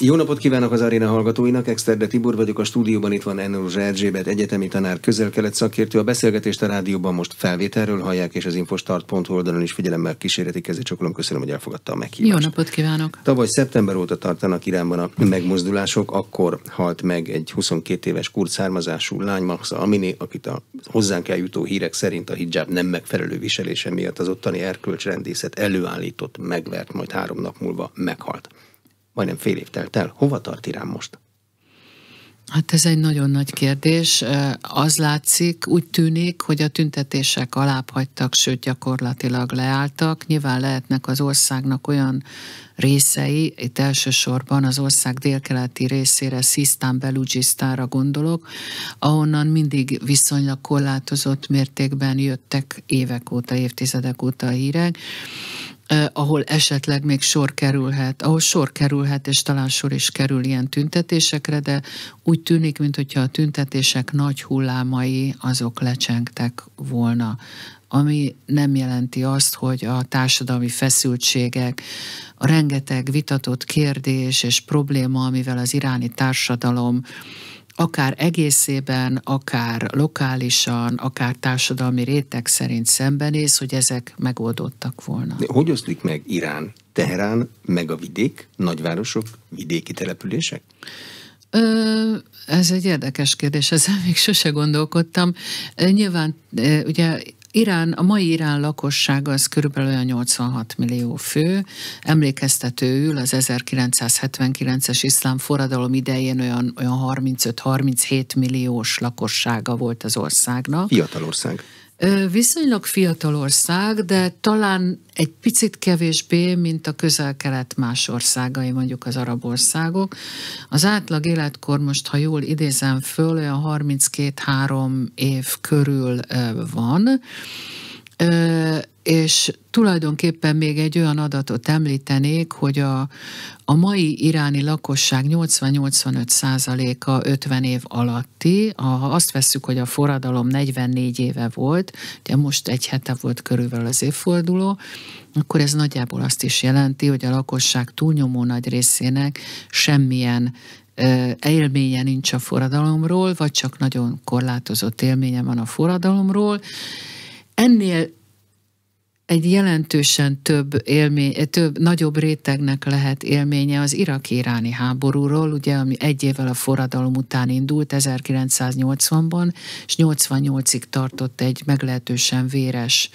Jó napot kívánok az aréna hallgatóinak, Exterde Tibor vagyok, a stúdióban itt van Enruzsa Erzsébet, egyetemi tanár, közel-kelet szakértő. A beszélgetést a rádióban most felvételről hallják, és az infostart.hu oldalon is figyelemmel kísérleti kezdőcsokolom. Köszönöm, hogy elfogadta a meghívást. Jó napot kívánok! Tavaly szeptember óta tartanak Iránban a megmozdulások, akkor halt meg egy 22 éves kurd származású lány, Maxa Amini, akit a hozzánk eljutó hírek szerint a hijab nem megfelelő viselése miatt az ottani erkölcsrendészet előállított, megvert, majd három nap múlva meghalt majdnem fél év telt el. Hova tart Irán most? Hát ez egy nagyon nagy kérdés. Az látszik, úgy tűnik, hogy a tüntetések hagytak, sőt gyakorlatilag leálltak. Nyilván lehetnek az országnak olyan részei, itt elsősorban az ország délkeleti részére, Szisztán, Belugisztára gondolok, ahonnan mindig viszonylag korlátozott mértékben jöttek évek óta, évtizedek óta a hírek ahol esetleg még sor kerülhet, ahol sor kerülhet, és talán sor is kerül ilyen tüntetésekre, de úgy tűnik, mintha a tüntetések nagy hullámai azok lecsengtek volna ami nem jelenti azt, hogy a társadalmi feszültségek, a rengeteg vitatott kérdés és probléma, amivel az iráni társadalom akár egészében, akár lokálisan, akár társadalmi réteg szerint szembenéz, hogy ezek megoldottak volna. De hogy oszlik meg Irán, Teherán, meg a vidék, nagyvárosok, vidéki települések? Ö, ez egy érdekes kérdés, ezzel még sose gondolkodtam. Nyilván, ugye Irán, a mai Irán lakossága az körülbelül olyan 86 millió fő. Emlékeztetőül az 1979-es iszlám forradalom idején olyan, olyan 35-37 milliós lakossága volt az országnak. Fiatal ország. Viszonylag fiatal ország, de talán egy picit kevésbé, mint a közel-kelet más országai, mondjuk az arab országok. Az átlag életkor most, ha jól idézem föl, olyan 32-3 év körül van és tulajdonképpen még egy olyan adatot említenék, hogy a, a mai iráni lakosság 80-85 százaléka 50 év alatti, ha azt vesszük, hogy a forradalom 44 éve volt, ugye most egy hete volt körülbelül az évforduló, akkor ez nagyjából azt is jelenti, hogy a lakosság túlnyomó nagy részének semmilyen élménye nincs a forradalomról, vagy csak nagyon korlátozott élménye van a forradalomról. Ennél egy jelentősen több élmény, több, nagyobb rétegnek lehet élménye az irak-iráni háborúról, ugye, ami egy évvel a forradalom után indult, 1980-ban, és 88-ig tartott egy meglehetősen véres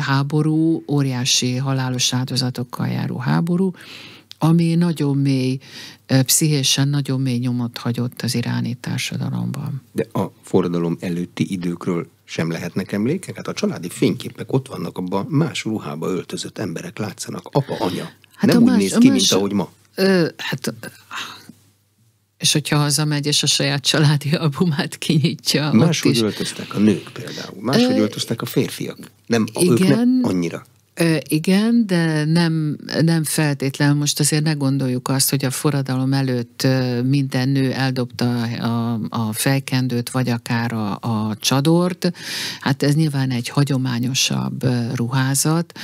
háború, óriási halálos áldozatokkal járó háború, ami nagyon mély, pszichésen nagyon mély nyomot hagyott az iráni társadalomban. De a forradalom előtti időkről sem lehetnek emlékek? Hát a családi fényképek ott vannak, abban más ruhába öltözött emberek látszanak, apa, anya. Hát nem más, úgy néz ki, más, mint ahogy ma. Ö, hát, és hogyha hazamegy, és a saját családi albumát kinyitja. Máshogy öltöztek a nők például, máshogy ö, öltöztek a férfiak. Nem, igen, ők nem annyira. Igen, de nem, nem feltétlenül most azért ne gondoljuk azt, hogy a forradalom előtt minden nő eldobta a, a fejkendőt, vagy akár a, a csadort. Hát ez nyilván egy hagyományosabb ruházat.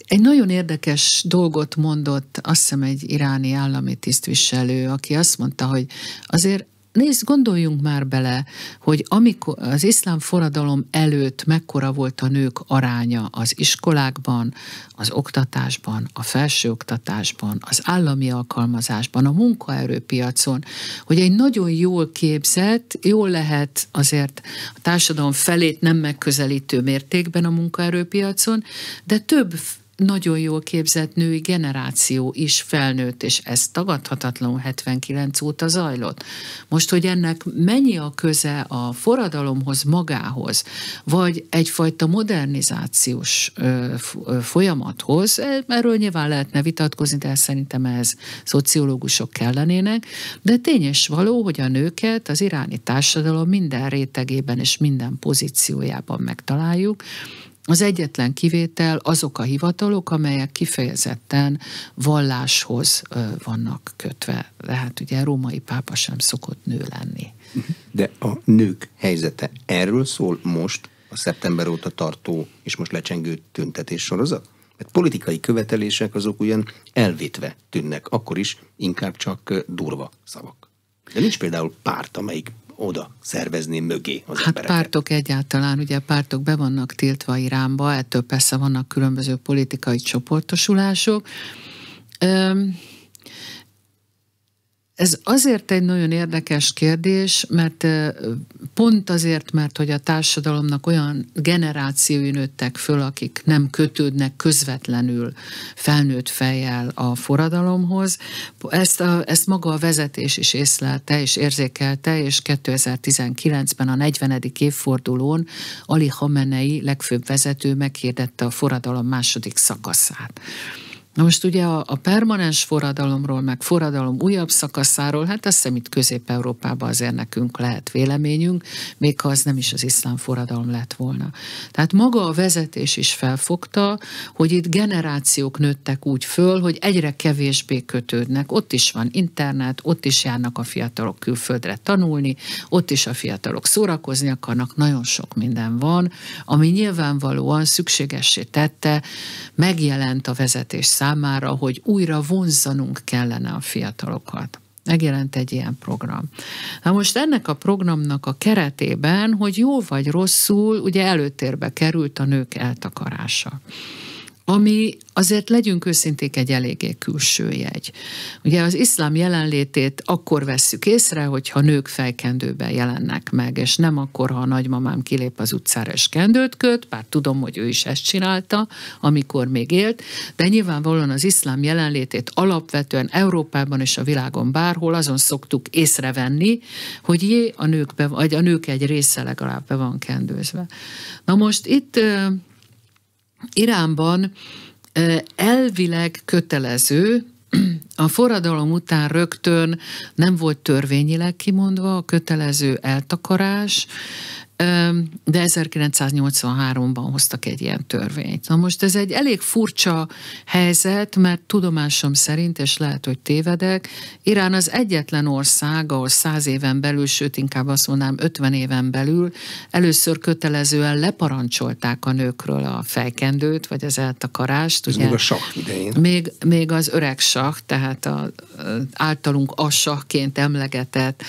Egy nagyon érdekes dolgot mondott, azt hiszem egy iráni állami tisztviselő, aki azt mondta, hogy azért Nézd, gondoljunk már bele, hogy amikor az iszlám forradalom előtt mekkora volt a nők aránya az iskolákban, az oktatásban, a felsőoktatásban, az állami alkalmazásban, a munkaerőpiacon, hogy egy nagyon jól képzett, jól lehet azért a társadalom felét nem megközelítő mértékben a munkaerőpiacon, de több nagyon jól képzett női generáció is felnőtt, és ez tagadhatatlan 79 óta zajlott. Most, hogy ennek mennyi a köze a forradalomhoz, magához, vagy egyfajta modernizációs folyamathoz, e, erről nyilván lehetne vitatkozni, de szerintem ez szociológusok kellenének, de tényes való, hogy a nőket az iráni társadalom minden rétegében és minden pozíciójában megtaláljuk, az egyetlen kivétel azok a hivatalok, amelyek kifejezetten valláshoz vannak kötve. Tehát ugye római pápa sem szokott nő lenni. De a nők helyzete erről szól most a szeptember óta tartó és most lecsengő tüntetés sorozat? Mert politikai követelések azok ugyan elvétve tűnnek, akkor is inkább csak durva szavak. De nincs például párt, amelyik oda szervezni mögé az hát embereket. pártok egyáltalán, ugye pártok be vannak tiltva Iránba, ettől persze vannak különböző politikai csoportosulások. Öm, ez azért egy nagyon érdekes kérdés, mert pont azért, mert hogy a társadalomnak olyan generációi nőttek föl, akik nem kötődnek közvetlenül felnőtt fejjel a forradalomhoz, ezt, a, ezt maga a vezetés is észlelte és érzékelte, és 2019-ben a 40. évfordulón Ali Hamenei legfőbb vezető meghirdette a forradalom második szakaszát. Na most ugye a, a permanens forradalomról, meg forradalom újabb szakaszáról, hát azt hiszem itt Közép-Európában azért nekünk lehet véleményünk, még ha az nem is az iszlám forradalom lett volna. Tehát maga a vezetés is felfogta, hogy itt generációk nőttek úgy föl, hogy egyre kevésbé kötődnek. Ott is van internet, ott is járnak a fiatalok külföldre tanulni, ott is a fiatalok szórakozni akarnak, nagyon sok minden van, ami nyilvánvalóan szükségessé tette, megjelent a vezetés számára, számára, hogy újra vonzanunk kellene a fiatalokat. Megjelent egy ilyen program. Na most ennek a programnak a keretében, hogy jó vagy rosszul, ugye előtérbe került a nők eltakarása ami azért legyünk őszinték egy eléggé külső jegy. Ugye az iszlám jelenlétét akkor vesszük észre, hogyha nők fejkendőben jelennek meg, és nem akkor, ha a nagymamám kilép az utcára és kendőt köt, bár tudom, hogy ő is ezt csinálta, amikor még élt, de nyilvánvalóan az iszlám jelenlétét alapvetően Európában és a világon bárhol azon szoktuk észrevenni, hogy jé, a nők, be, vagy a nők egy része legalább be van kendőzve. Na most itt Iránban elvileg kötelező, a forradalom után rögtön nem volt törvényileg kimondva a kötelező eltakarás, de 1983-ban hoztak egy ilyen törvényt. Na most ez egy elég furcsa helyzet, mert tudomásom szerint, és lehet, hogy tévedek, Irán az egyetlen ország, ahol száz éven belül, sőt inkább azt mondanám 50 éven belül először kötelezően leparancsolták a nőkről a fejkendőt, vagy az eltakarást. Ez ugye? még a sakk idején. Még, még az öreg sakk, tehát a, általunk a sakként emlegetett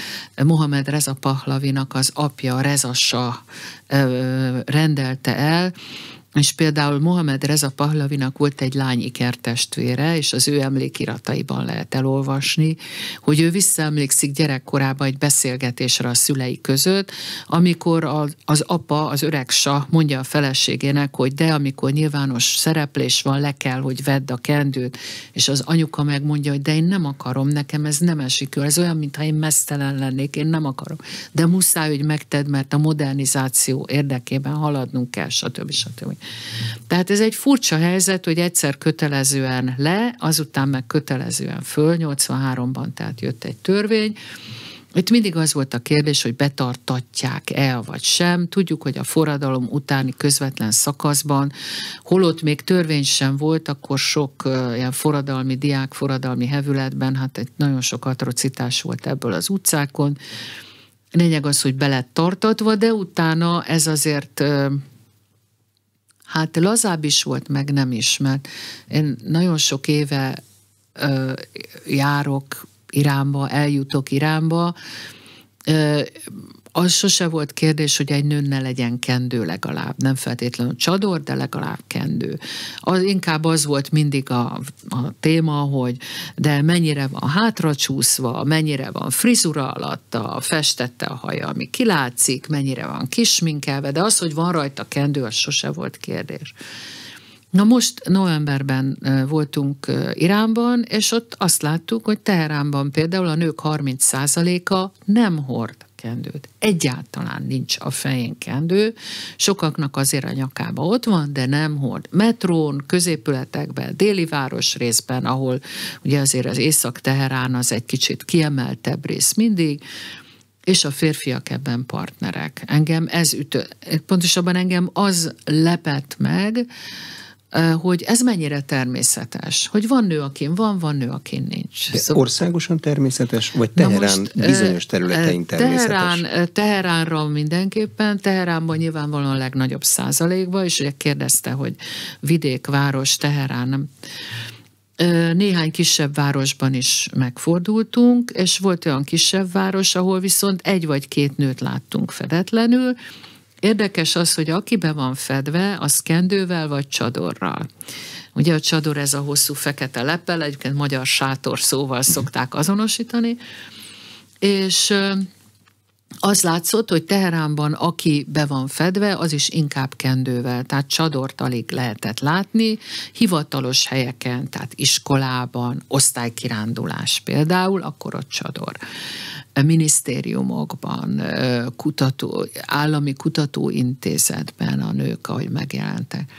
Mohamed Reza Pahlavinak az apja Reza sakk, rendelte el, és például Mohamed Reza Pahlavinak volt egy lányi kertestvére, és az ő emlékirataiban lehet elolvasni, hogy ő visszaemlékszik gyerekkorában egy beszélgetésre a szülei között, amikor az, az apa, az öreg sa mondja a feleségének, hogy de amikor nyilvános szereplés van, le kell, hogy vedd a kendőt, és az anyuka megmondja, hogy de én nem akarom, nekem ez nem esik jól, ez olyan, mintha én mesztelen lennék, én nem akarom. De muszáj, hogy megted, mert a modernizáció érdekében haladnunk kell, stb. stb. Tehát ez egy furcsa helyzet, hogy egyszer kötelezően le, azután meg kötelezően föl, 83-ban tehát jött egy törvény, itt mindig az volt a kérdés, hogy betartatják el vagy sem. Tudjuk, hogy a forradalom utáni közvetlen szakaszban, holott még törvény sem volt, akkor sok uh, ilyen forradalmi diák, forradalmi hevületben, hát egy nagyon sok atrocitás volt ebből az utcákon. Lényeg az, hogy be lett tartatva, de utána ez azért uh, hát lazább is volt, meg nem is, mert én nagyon sok éve ö, járok Iránba, eljutok Iránba, ö, az sose volt kérdés, hogy egy nőn ne legyen kendő legalább, nem feltétlenül csador, de legalább kendő. Az, inkább az volt mindig a, a téma, hogy de mennyire van hátra csúszva, mennyire van frizura a festette a haja, ami kilátszik, mennyire van kisminkelve, de az, hogy van rajta kendő, az sose volt kérdés. Na most novemberben voltunk Iránban, és ott azt láttuk, hogy Teheránban például a nők 30%-a nem hord kendőt. Egyáltalán nincs a fején kendő, sokaknak azért a nyakába ott van, de nem hord. Metrón, középületekben, déli város részben, ahol ugye azért az Észak-Teherán az egy kicsit kiemeltebb rész mindig, és a férfiak ebben partnerek. Engem ez ütött, pontosabban engem az lepett meg, hogy ez mennyire természetes, hogy van nő, akin van, van nő, akin nincs. De szóval... Országosan természetes, vagy Teherán most, bizonyos területein természetes? Teherán, Teheránra mindenképpen, Teheránban nyilvánvalóan a legnagyobb százalékban, és ugye kérdezte, hogy vidék, város, Teherán, nem. Néhány kisebb városban is megfordultunk, és volt olyan kisebb város, ahol viszont egy vagy két nőt láttunk fedetlenül, Érdekes az, hogy aki be van fedve, az kendővel vagy csadorral. Ugye a csador ez a hosszú fekete leppel, egyébként magyar sátor szóval szokták azonosítani, és az látszott, hogy Teheránban aki be van fedve, az is inkább kendővel, tehát csadort alig lehetett látni, hivatalos helyeken, tehát iskolában, osztálykirándulás például, akkor ott csador minisztériumokban, kutató, állami kutatóintézetben a nők, ahogy megjelentek.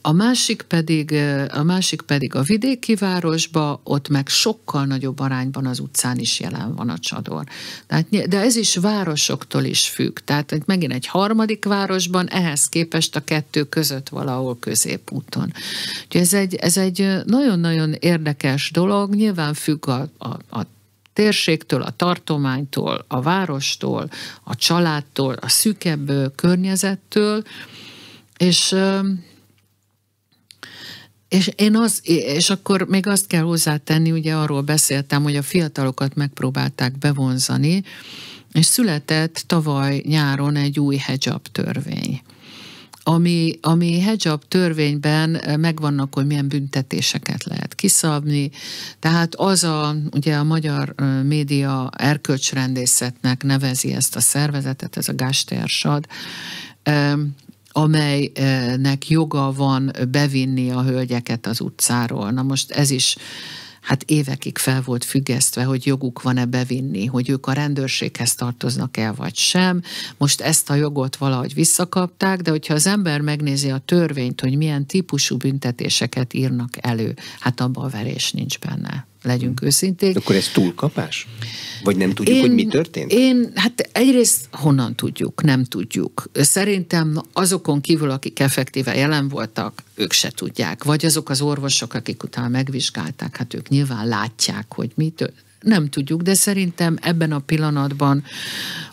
A másik pedig a, másik pedig a vidéki városba, ott meg sokkal nagyobb arányban az utcán is jelen van a csador. de hát ez is városoktól is függ. Tehát megint egy harmadik városban, ehhez képest a kettő között valahol középúton. Úgyhogy ez egy, ez egy nagyon-nagyon érdekes dolog, nyilván függ a, a, a térségtől, a tartománytól, a várostól, a családtól, a szükebb környezettől, és és, én az, és akkor még azt kell hozzátenni, ugye arról beszéltem, hogy a fiatalokat megpróbálták bevonzani, és született tavaly nyáron egy új hijab törvény ami, ami hijab törvényben eh, megvannak, hogy milyen büntetéseket lehet kiszabni. Tehát az a, ugye a magyar eh, média erkölcsrendészetnek nevezi ezt a szervezetet, ez a Gástersad, amelynek joga van bevinni a hölgyeket az utcáról. Na most ez is hát évekig fel volt függesztve, hogy joguk van-e bevinni, hogy ők a rendőrséghez tartoznak el vagy sem. Most ezt a jogot valahogy visszakapták, de hogyha az ember megnézi a törvényt, hogy milyen típusú büntetéseket írnak elő, hát abban a verés nincs benne legyünk őszinték. Akkor ez túlkapás? Vagy nem tudjuk, én, hogy mi történt? Én, hát egyrészt honnan tudjuk, nem tudjuk. Szerintem azokon kívül, akik effektíve jelen voltak, ők se tudják. Vagy azok az orvosok, akik utána megvizsgálták, hát ők nyilván látják, hogy mi történt nem tudjuk, de szerintem ebben a pillanatban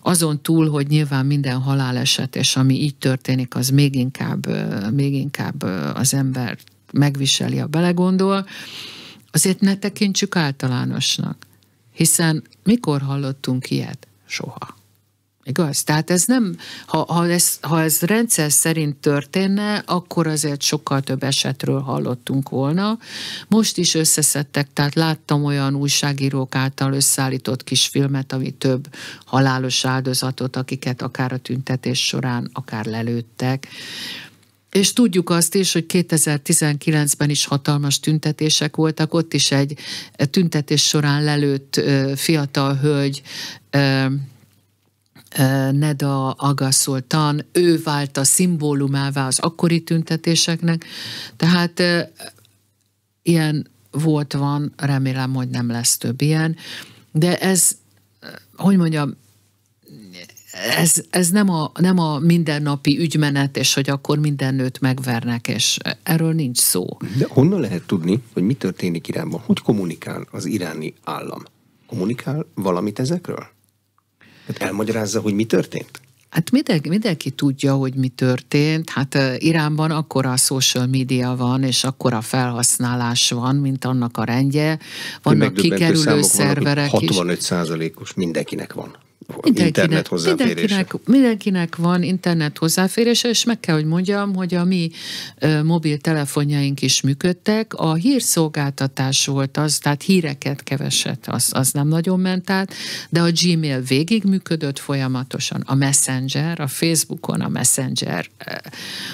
azon túl, hogy nyilván minden haláleset, és ami így történik, az még inkább, még inkább az ember megviseli, a belegondol, Azért ne tekintsük általánosnak, hiszen mikor hallottunk ilyet? Soha. Igaz? Tehát ez nem, ha, ha, ez, ha ez rendszer szerint történne, akkor azért sokkal több esetről hallottunk volna. Most is összeszedtek, tehát láttam olyan újságírók által összeállított kis filmet, ami több halálos áldozatot, akiket akár a tüntetés során, akár lelőttek. És tudjuk azt is, hogy 2019-ben is hatalmas tüntetések voltak, ott is egy tüntetés során lelőtt fiatal hölgy Neda Agaszoltan, ő vált a szimbólumává az akkori tüntetéseknek, tehát ilyen volt, van, remélem, hogy nem lesz több ilyen, de ez, hogy mondjam, ez, ez nem, a, nem a mindennapi ügymenet, és hogy akkor minden nőt megvernek, és erről nincs szó. De honnan lehet tudni, hogy mi történik Iránban? Hogy kommunikál az iráni állam? Kommunikál valamit ezekről? Hát elmagyarázza, hogy mi történt? Hát mindenki, mindenki tudja, hogy mi történt. Hát Iránban akkora a social media van, és akkora felhasználás van, mint annak a rendje. Vannak kikerülő szerverek 65 is. 65 százalékos mindenkinek van mindenkinek, internet hozzáférése. Mindenkinek, mindenkinek van internet hozzáférése, és meg kell, hogy mondjam, hogy a mi ö, mobiltelefonjaink is működtek. A hírszolgáltatás volt az, tehát híreket keveset, az, az nem nagyon ment át, de a Gmail végig működött folyamatosan. A Messenger, a Facebookon a Messenger ö,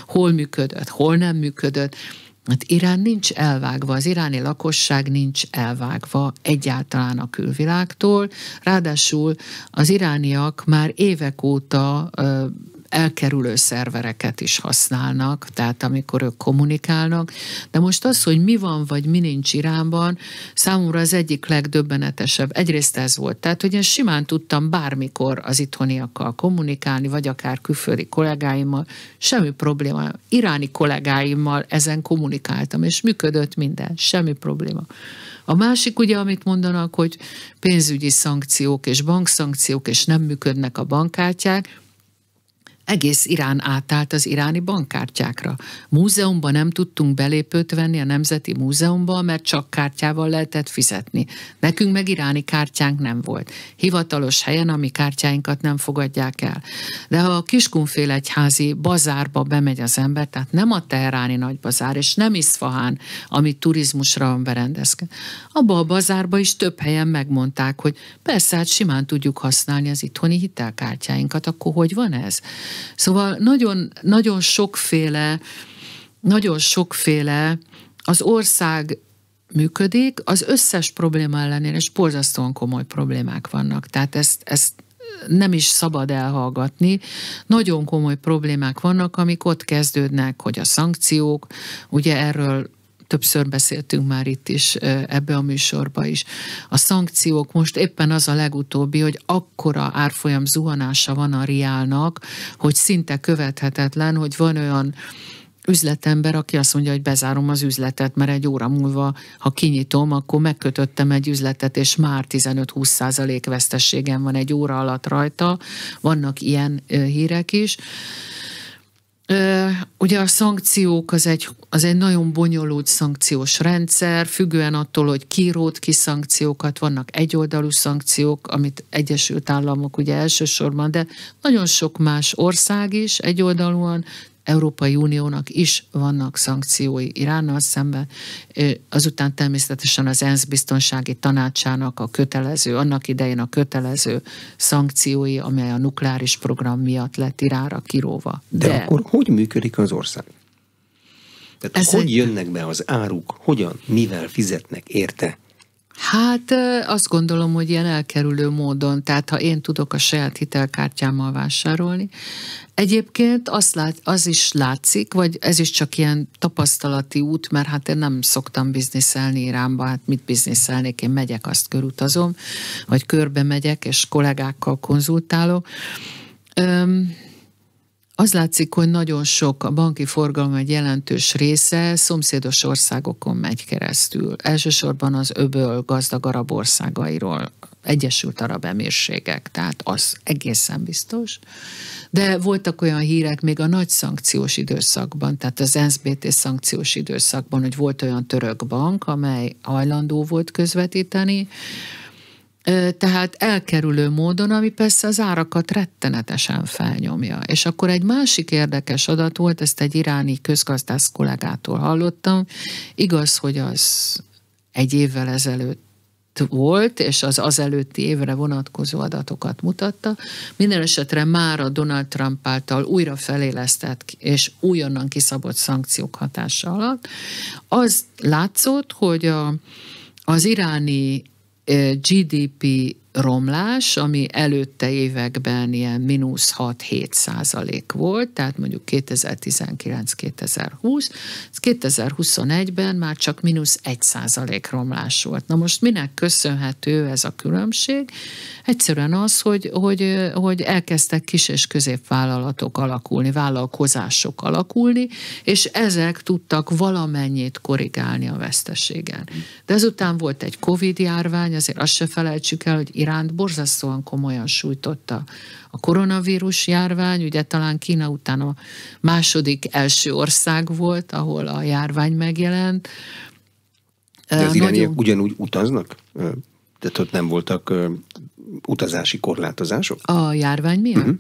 hol működött, hol nem működött. Hát Irán nincs elvágva, az iráni lakosság nincs elvágva egyáltalán a külvilágtól. Ráadásul az irániak már évek óta elkerülő szervereket is használnak, tehát amikor ők kommunikálnak, de most az, hogy mi van, vagy mi nincs Iránban, számomra az egyik legdöbbenetesebb. Egyrészt ez volt, tehát hogy én simán tudtam bármikor az itthoniakkal kommunikálni, vagy akár külföldi kollégáimmal, semmi probléma. Iráni kollégáimmal ezen kommunikáltam, és működött minden, semmi probléma. A másik ugye, amit mondanak, hogy pénzügyi szankciók és bankszankciók, és nem működnek a bankkártyák, egész Irán átállt az iráni bankkártyákra. Múzeumban nem tudtunk belépőt venni a Nemzeti Múzeumban, mert csak kártyával lehetett fizetni. Nekünk meg iráni kártyánk nem volt. Hivatalos helyen a mi kártyáinkat nem fogadják el. De ha a Kiskunfélegyházi bazárba bemegy az ember, tehát nem a teheráni nagy bazár és nem Iszfahán, ami turizmusra van berendezke, abba a bazárba is több helyen megmondták, hogy persze, hát simán tudjuk használni az itthoni hitelkártyáinkat, akkor hogy van ez? Szóval nagyon, nagyon sokféle, nagyon sokféle az ország működik, az összes probléma ellenére, és borzasztóan komoly problémák vannak. Tehát ezt, ezt nem is szabad elhallgatni. Nagyon komoly problémák vannak, amik ott kezdődnek, hogy a szankciók, ugye erről többször beszéltünk már itt is, ebbe a műsorba is. A szankciók most éppen az a legutóbbi, hogy akkora árfolyam zuhanása van a riálnak, hogy szinte követhetetlen, hogy van olyan üzletember, aki azt mondja, hogy bezárom az üzletet, mert egy óra múlva, ha kinyitom, akkor megkötöttem egy üzletet, és már 15-20 százalék vesztességem van egy óra alatt rajta. Vannak ilyen hírek is. Ugye a szankciók az egy, az egy nagyon bonyolult szankciós rendszer, függően attól, hogy ki rót ki szankciókat, vannak egyoldalú szankciók, amit Egyesült Államok ugye elsősorban, de nagyon sok más ország is egyoldalúan Európai Uniónak is vannak szankciói Iránnal szemben, azután természetesen az ENSZ biztonsági tanácsának a kötelező, annak idején a kötelező szankciói, amely a nukleáris program miatt lett Iránra kiróva. De, De akkor hogy működik az ország? Tehát ez hogy egy... jönnek be az áruk, hogyan, mivel fizetnek érte? Hát azt gondolom, hogy ilyen elkerülő módon, tehát ha én tudok a saját hitelkártyámmal vásárolni. Egyébként az, lát, az is látszik, vagy ez is csak ilyen tapasztalati út, mert hát én nem szoktam bizniszelni Iránba, hát mit bizniszelnék, én megyek, azt körutazom, vagy körbe megyek, és kollégákkal konzultálok. Öm, az látszik, hogy nagyon sok a banki forgalom egy jelentős része szomszédos országokon megy keresztül. Elsősorban az öböl gazdag arab országairól, Egyesült Arab Emírségek, tehát az egészen biztos. De voltak olyan hírek még a nagy szankciós időszakban, tehát az NSBT szankciós időszakban, hogy volt olyan török bank, amely hajlandó volt közvetíteni, tehát elkerülő módon, ami persze az árakat rettenetesen felnyomja. És akkor egy másik érdekes adat volt, ezt egy iráni közgazdász kollégától hallottam. Igaz, hogy az egy évvel ezelőtt volt, és az azelőtti évre vonatkozó adatokat mutatta. Minden esetre már a Donald Trump által újra felélesztett és újonnan kiszabott szankciók hatása alatt az látszott, hogy a, az iráni GDP romlás, ami előtte években ilyen mínusz 6-7 százalék volt, tehát mondjuk 2019-2020, 2021-ben már csak mínusz 1 százalék romlás volt. Na most minek köszönhető ez a különbség? Egyszerűen az, hogy, hogy, hogy elkezdtek kis és középvállalatok alakulni, vállalkozások alakulni, és ezek tudtak valamennyit korrigálni a veszteségen. De ezután volt egy Covid járvány, azért azt se felejtsük el, hogy iránt borzasztóan komolyan sújtotta a koronavírus járvány, ugye talán Kína után a második első ország volt, ahol a járvány megjelent. De az Nagyon... irániak ugyanúgy utaznak? Tehát ott nem voltak utazási korlátozások? A járvány miatt? Uh-huh.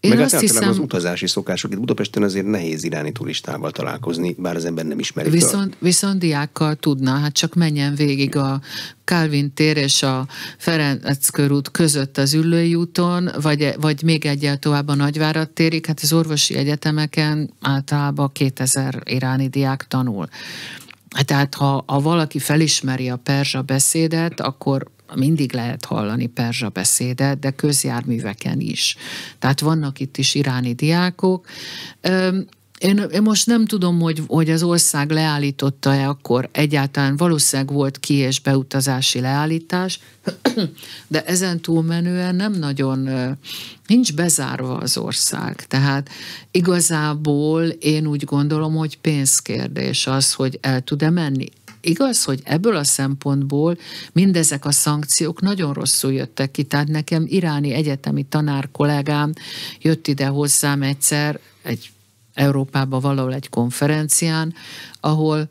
Én Meg hát azt hiszem, az utazási szokások. Itt Budapesten azért nehéz iráni turistával találkozni, bár az ember nem ismeri. Viszont, a... viszont diákkal tudna, hát csak menjen végig a Calvin tér és a Ferenc körút között az Üllői úton, vagy, e, vagy még egyel tovább a Nagyvárat térik, hát az orvosi egyetemeken általában 2000 iráni diák tanul. Hát tehát ha, ha valaki felismeri a perzsa beszédet, akkor mindig lehet hallani perzsa beszédet, de közjárműveken is. Tehát vannak itt is iráni diákok. Én, én most nem tudom, hogy, hogy az ország leállította-e akkor egyáltalán, valószínűleg volt ki- és beutazási leállítás, de ezen túlmenően nem nagyon, nincs bezárva az ország. Tehát igazából én úgy gondolom, hogy pénzkérdés az, hogy el tud-e menni igaz, hogy ebből a szempontból mindezek a szankciók nagyon rosszul jöttek ki. Tehát nekem iráni egyetemi tanár kollégám jött ide hozzám egyszer egy Európába valahol egy konferencián, ahol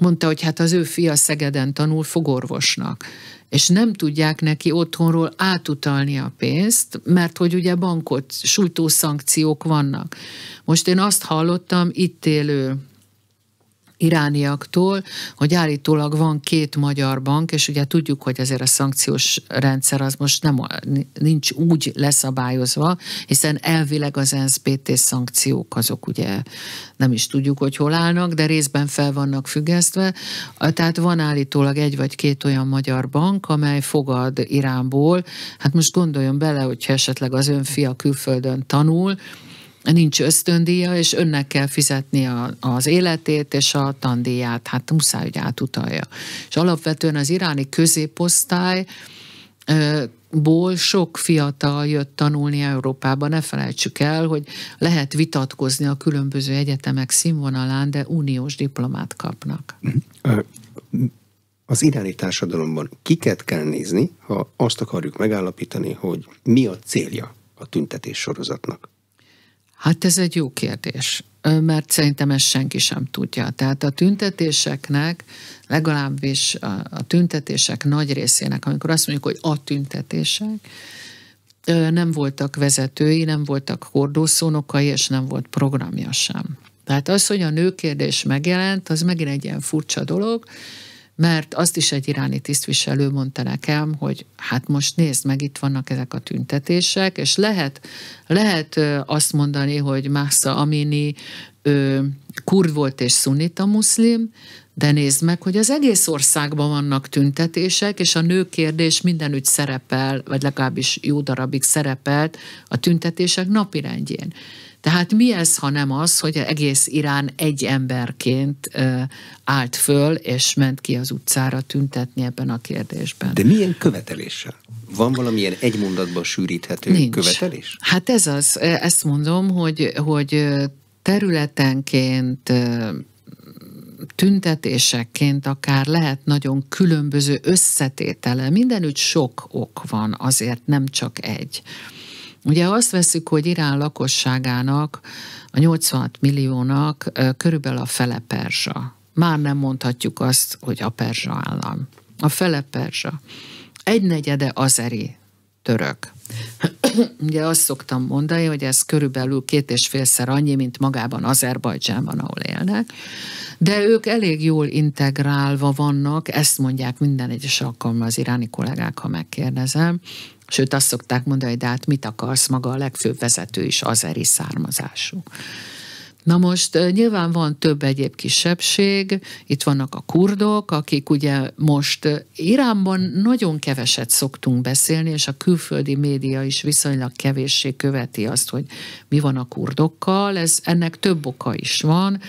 mondta, hogy hát az ő fia Szegeden tanul fogorvosnak és nem tudják neki otthonról átutalni a pénzt, mert hogy ugye bankot sújtó szankciók vannak. Most én azt hallottam itt élő irániaktól, hogy állítólag van két magyar bank, és ugye tudjuk, hogy azért a szankciós rendszer az most nem, nincs úgy leszabályozva, hiszen elvileg az NSBT szankciók azok ugye nem is tudjuk, hogy hol állnak, de részben fel vannak függesztve. Tehát van állítólag egy vagy két olyan magyar bank, amely fogad Iránból. Hát most gondoljon bele, hogyha esetleg az ön fia külföldön tanul, nincs ösztöndíja, és önnek kell fizetni a, az életét és a tandíját, hát muszáj, hogy átutalja. És alapvetően az iráni középosztály ból sok fiatal jött tanulni Európába. Ne felejtsük el, hogy lehet vitatkozni a különböző egyetemek színvonalán, de uniós diplomát kapnak. Az iráni társadalomban kiket kell nézni, ha azt akarjuk megállapítani, hogy mi a célja a tüntetés sorozatnak? Hát ez egy jó kérdés, mert szerintem ezt senki sem tudja. Tehát a tüntetéseknek, legalábbis a, a tüntetések nagy részének, amikor azt mondjuk, hogy a tüntetések, nem voltak vezetői, nem voltak hordószónokai, és nem volt programja sem. Tehát az, hogy a nőkérdés megjelent, az megint egy ilyen furcsa dolog, mert azt is egy iráni tisztviselő mondta nekem, hogy hát most nézd meg, itt vannak ezek a tüntetések, és lehet, lehet azt mondani, hogy Massa Amini ő, kurd volt és szunita muszlim, de nézd meg, hogy az egész országban vannak tüntetések, és a nőkérdés mindenütt szerepel, vagy legalábbis jó darabig szerepelt a tüntetések napirendjén. Tehát mi ez, ha nem az, hogy egész Irán egy emberként állt föl, és ment ki az utcára tüntetni ebben a kérdésben. De milyen követeléssel? Van valamilyen egy mondatban sűríthető Nincs. követelés? Hát ez az, ezt mondom, hogy, hogy területenként tüntetésekként akár lehet nagyon különböző összetétele. Mindenütt sok ok van, azért nem csak egy. Ugye azt veszük, hogy Irán lakosságának, a 86 milliónak körülbelül a fele perzsa. Már nem mondhatjuk azt, hogy a perzsa állam. A fele perzsa. Egy negyede azeri török. Ugye azt szoktam mondani, hogy ez körülbelül két és félszer annyi, mint magában Azerbajdzsánban, ahol élnek, de ők elég jól integrálva vannak, ezt mondják minden egyes alkalommal az iráni kollégák, ha megkérdezem, Sőt, azt szokták mondani, de hát mit akarsz, maga a legfőbb vezető is azeri származású. Na most nyilván van több egyéb kisebbség, itt vannak a kurdok, akik ugye most Iránban nagyon keveset szoktunk beszélni, és a külföldi média is viszonylag kevéssé követi azt, hogy mi van a kurdokkal, ez ennek több oka is van.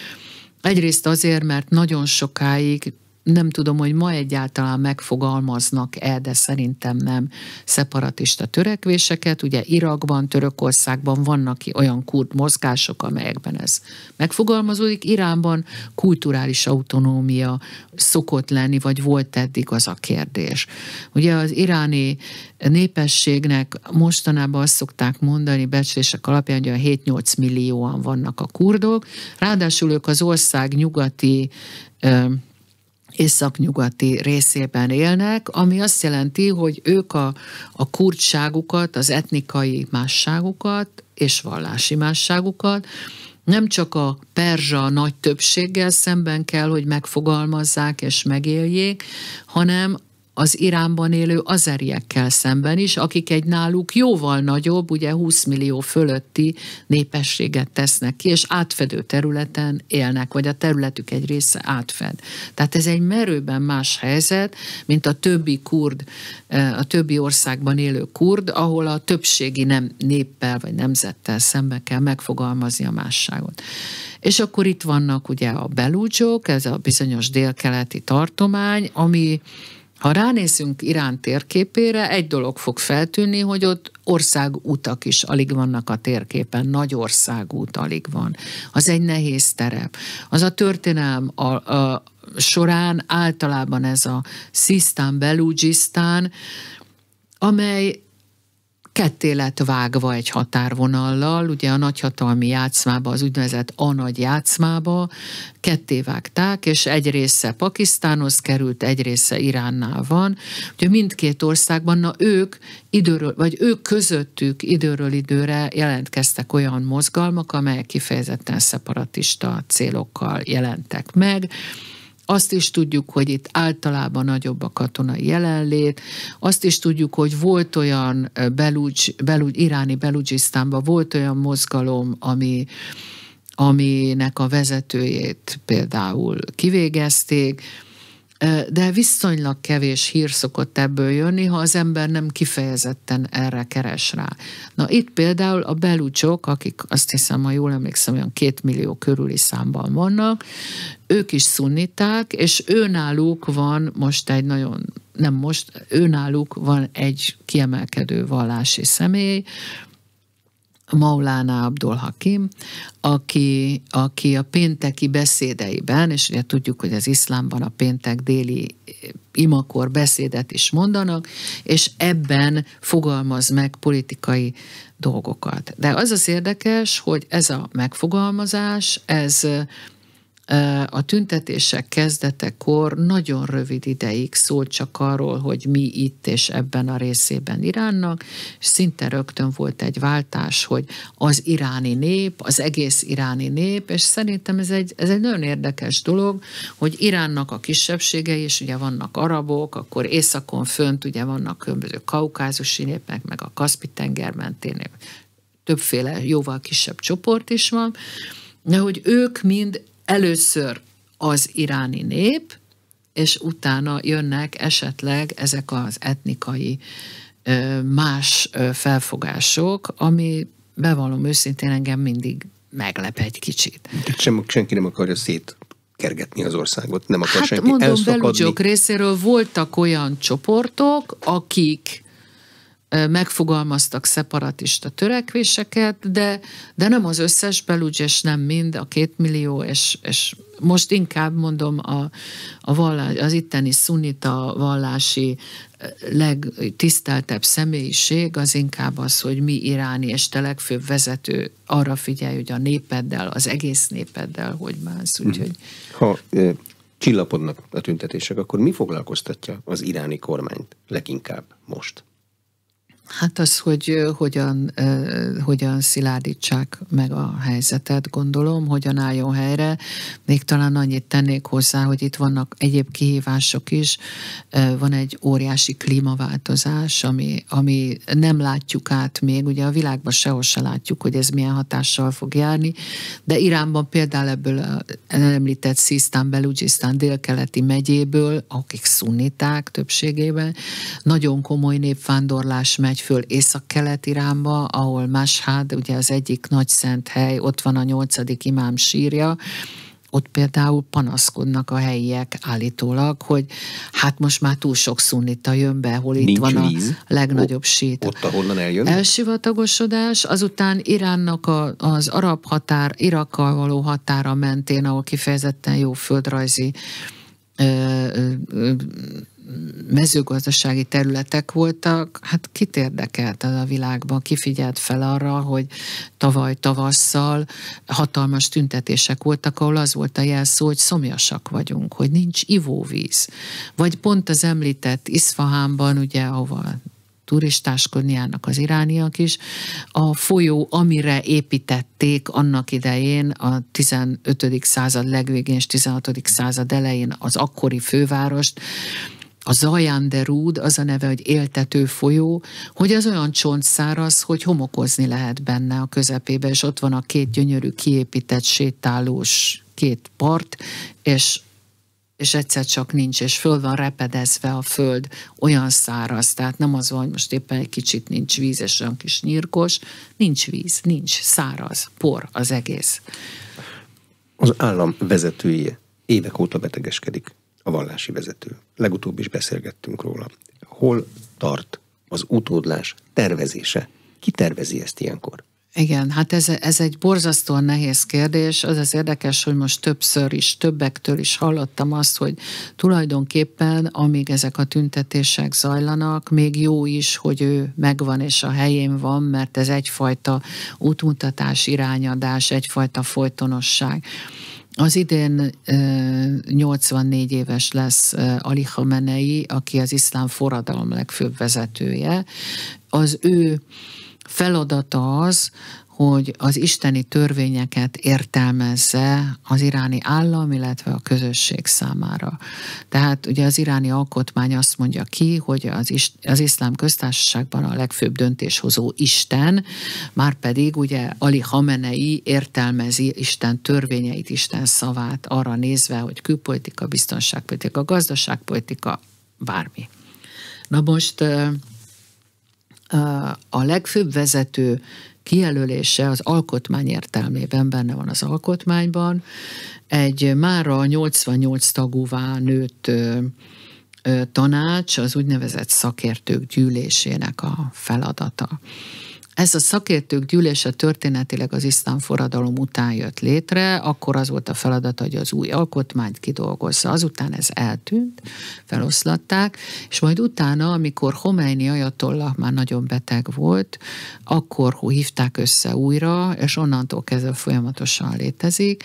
Egyrészt azért, mert nagyon sokáig nem tudom, hogy ma egyáltalán megfogalmaznak-e, de szerintem nem szeparatista törekvéseket. Ugye Irakban, Törökországban vannak olyan kurd mozgások, amelyekben ez megfogalmazódik. Iránban kulturális autonómia szokott lenni, vagy volt eddig az a kérdés. Ugye az iráni népességnek mostanában azt szokták mondani, becslések alapján, hogy a 7-8 millióan vannak a kurdok. Ráadásul ők az ország nyugati északnyugati részében élnek, ami azt jelenti, hogy ők a, a kurtságukat, az etnikai másságukat és vallási másságukat nem csak a perzsa nagy többséggel szemben kell, hogy megfogalmazzák és megéljék, hanem az Iránban élő azeriekkel szemben is, akik egy náluk jóval nagyobb, ugye 20 millió fölötti népességet tesznek ki, és átfedő területen élnek, vagy a területük egy része átfed. Tehát ez egy merőben más helyzet, mint a többi kurd, eh, a többi országban élő kurd, ahol a többségi nem néppel vagy nemzettel szembe kell megfogalmazni a másságot. És akkor itt vannak ugye a belúcsok, ez a bizonyos délkeleti tartomány, ami ha ránézünk Irán térképére, egy dolog fog feltűnni, hogy ott országútak is alig vannak a térképen, nagy országút alig van. Az egy nehéz terep. Az a történelm a, a során általában ez a Szisztán, Belugisztán, amely ketté lett vágva egy határvonallal, ugye a nagyhatalmi játszmába, az úgynevezett a nagy játszmába ketté vágták, és egy része Pakisztánhoz került, egy része Iránnál van. Ugye mindkét országban, na ők időről, vagy ők közöttük időről időre jelentkeztek olyan mozgalmak, amelyek kifejezetten szeparatista célokkal jelentek meg. Azt is tudjuk, hogy itt általában nagyobb a katonai jelenlét, azt is tudjuk, hogy volt olyan belugy, belugy, iráni Belugyisztánban volt olyan mozgalom, ami aminek a vezetőjét például kivégezték, de viszonylag kevés hír szokott ebből jönni, ha az ember nem kifejezetten erre keres rá. Na itt például a belucsok, akik azt hiszem, ha jól emlékszem, olyan két millió körüli számban vannak, ők is szunniták, és őnáluk van most egy nagyon nem most, őnáluk van egy kiemelkedő vallási személy, Maulana Abdul Hakim, aki, aki a pénteki beszédeiben, és ugye tudjuk, hogy az iszlámban a péntek déli eh, imakor beszédet is mondanak, és ebben fogalmaz meg politikai dolgokat. De az az érdekes, hogy ez a megfogalmazás, ez a tüntetések kezdetekor nagyon rövid ideig szólt csak arról, hogy mi itt és ebben a részében Iránnak, és szinte rögtön volt egy váltás, hogy az iráni nép, az egész iráni nép, és szerintem ez egy, ez egy nagyon érdekes dolog, hogy Iránnak a kisebbségei, és ugye vannak arabok, akkor északon fönt ugye vannak különböző kaukázusi népek, meg a kaspi tenger mentén többféle jóval kisebb csoport is van, de hogy ők mind először az iráni nép, és utána jönnek esetleg ezek az etnikai más felfogások, ami bevallom őszintén engem mindig meglep egy kicsit. De sem, senki nem akarja szét kergetni az országot, nem akar hát senki mondom, elszakadni. mondom, részéről voltak olyan csoportok, akik megfogalmaztak szeparatista törekvéseket, de, de nem az összes Belugy, és nem mind, a két millió, és, és most inkább mondom a, a vallás, az itteni szunita vallási legtiszteltebb személyiség az inkább az, hogy mi iráni és te legfőbb vezető arra figyelj, hogy a népeddel, az egész népeddel hogy mánsz. Mhm. Úgyhogy... Ha e, csillapodnak a tüntetések, akkor mi foglalkoztatja az iráni kormányt leginkább most? Hát az, hogy hogyan, hogyan szilárdítsák meg a helyzetet, gondolom, hogyan álljon helyre. Még talán annyit tennék hozzá, hogy itt vannak egyéb kihívások is. Van egy óriási klímaváltozás, ami, ami nem látjuk át még. Ugye a világban sehol se látjuk, hogy ez milyen hatással fog járni, de Iránban például ebből a említett Szisztán, Belugisztán, délkeleti megyéből, akik szunniták többségében, nagyon komoly népvándorlás megy megy föl észak-kelet irányba, ahol Mashád, ugye az egyik nagy szent hely, ott van a nyolcadik imám sírja, ott például panaszkodnak a helyiek állítólag, hogy hát most már túl sok szunnita jön be, hol itt Nincs van víz. a legnagyobb sét. Ott, ahonnan eljön. Elsivatagosodás, azután Iránnak a, az arab határ, Irakkal való határa mentén, ahol kifejezetten jó földrajzi ö, ö, ö, mezőgazdasági területek voltak, hát kit érdekelt az a világban, ki figyelt fel arra, hogy tavaly tavasszal hatalmas tüntetések voltak, ahol az volt a jelszó, hogy szomjasak vagyunk, hogy nincs ivóvíz. Vagy pont az említett Iszfahánban, ugye, ahova turistáskodni járnak az irániak is. A folyó, amire építették annak idején a 15. század legvégén és 16. század elején az akkori fővárost, a Zajanderúd, az a neve, hogy éltető folyó, hogy az olyan csontszáraz, hogy homokozni lehet benne a közepébe, és ott van a két gyönyörű kiépített sétálós két part, és és egyszer csak nincs, és föl van repedezve a föld, olyan száraz, tehát nem az van, hogy most éppen egy kicsit nincs víz, és olyan kis nyírkos, nincs víz, nincs, száraz, por az egész. Az állam vezetője évek óta betegeskedik a vallási vezető. Legutóbb is beszélgettünk róla. Hol tart az utódlás tervezése? Ki tervezi ezt ilyenkor? Igen, hát ez, ez egy borzasztóan nehéz kérdés. Az az érdekes, hogy most többször is, többektől is hallottam azt, hogy tulajdonképpen, amíg ezek a tüntetések zajlanak, még jó is, hogy ő megvan és a helyén van, mert ez egyfajta útmutatás, irányadás, egyfajta folytonosság. Az idén 84 éves lesz Ali Khamenei, aki az iszlám forradalom legfőbb vezetője. Az ő feladata az, hogy az isteni törvényeket értelmezze az iráni állam, illetve a közösség számára. Tehát ugye az iráni alkotmány azt mondja ki, hogy az, is, az iszlám köztársaságban a legfőbb döntéshozó Isten, már pedig ugye Ali Hamenei értelmezi Isten törvényeit, Isten szavát arra nézve, hogy külpolitika, biztonságpolitika, gazdaságpolitika, bármi. Na most a legfőbb vezető kijelölése az alkotmány értelmében benne van az alkotmányban. Egy mára 88 tagúvá nőtt tanács az úgynevezett szakértők gyűlésének a feladata. Ez a szakértők gyűlése történetileg az iszlám forradalom után jött létre, akkor az volt a feladat, hogy az új alkotmányt kidolgozza. Azután ez eltűnt, feloszlatták, és majd utána, amikor Homeini ajatollah már nagyon beteg volt, akkor hívták össze újra, és onnantól kezdve folyamatosan létezik.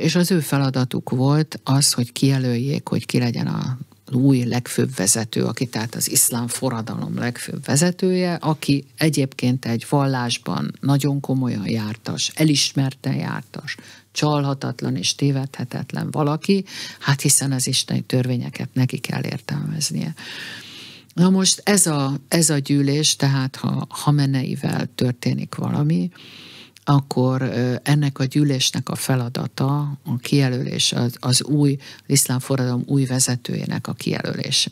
És az ő feladatuk volt az, hogy kijelöljék, hogy ki legyen a új legfőbb vezető, aki tehát az iszlám forradalom legfőbb vezetője, aki egyébként egy vallásban nagyon komolyan jártas, elismerten jártas, csalhatatlan és tévedhetetlen valaki, hát hiszen az isteni törvényeket neki kell értelmeznie. Na most ez a, ez a gyűlés, tehát ha Hameneivel történik valami, akkor ennek a gyűlésnek a feladata, a kijelölés, az, az új, iszlám forradalom új vezetőjének a kijelölése.